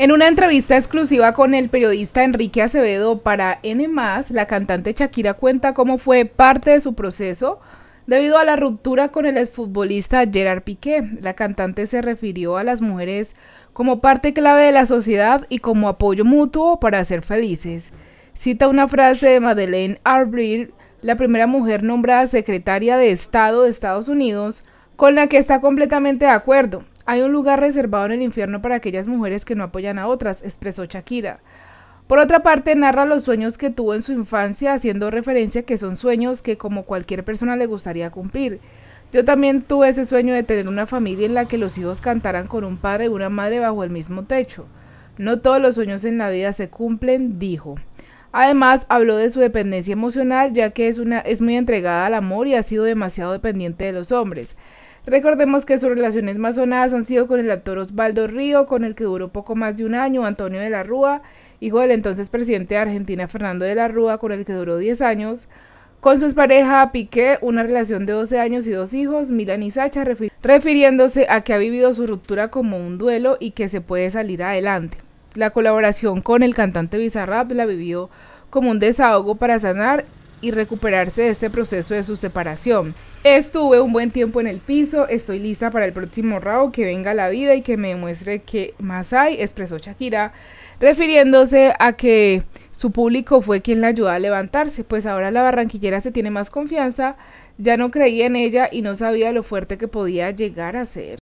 En una entrevista exclusiva con el periodista Enrique Acevedo para N, la cantante Shakira cuenta cómo fue parte de su proceso debido a la ruptura con el exfutbolista Gerard Piqué. La cantante se refirió a las mujeres como parte clave de la sociedad y como apoyo mutuo para ser felices. Cita una frase de Madeleine Albright, la primera mujer nombrada secretaria de Estado de Estados Unidos, con la que está completamente de acuerdo. Hay un lugar reservado en el infierno para aquellas mujeres que no apoyan a otras, expresó Shakira. Por otra parte, narra los sueños que tuvo en su infancia, haciendo referencia que son sueños que como cualquier persona le gustaría cumplir. Yo también tuve ese sueño de tener una familia en la que los hijos cantaran con un padre y una madre bajo el mismo techo. No todos los sueños en la vida se cumplen, dijo. Además, habló de su dependencia emocional, ya que es, muy entregada al amor y ha sido demasiado dependiente de los hombres. Recordemos que sus relaciones más sonadas han sido con el actor Osvaldo Río, con el que duró poco más de un año, Antonio de la Rúa, hijo del entonces presidente de Argentina Fernando de la Rúa, con el que duró 10 años, con su expareja Piqué, una relación de 12 años y dos hijos, Milan y Sacha, refiriéndose a que ha vivido su ruptura como un duelo y que se puede salir adelante. La colaboración con el cantante Bizarrap la vivió como un desahogo para sanar y recuperarse de este proceso de su separación. Estuve un buen tiempo en el piso, estoy lista para el próximo round, que venga la vida y que me demuestre que más hay, expresó Shakira, refiriéndose a que su público fue quien la ayudó a levantarse, pues ahora la barranquillera se tiene más confianza, ya no creía en ella y no sabía lo fuerte que podía llegar a ser.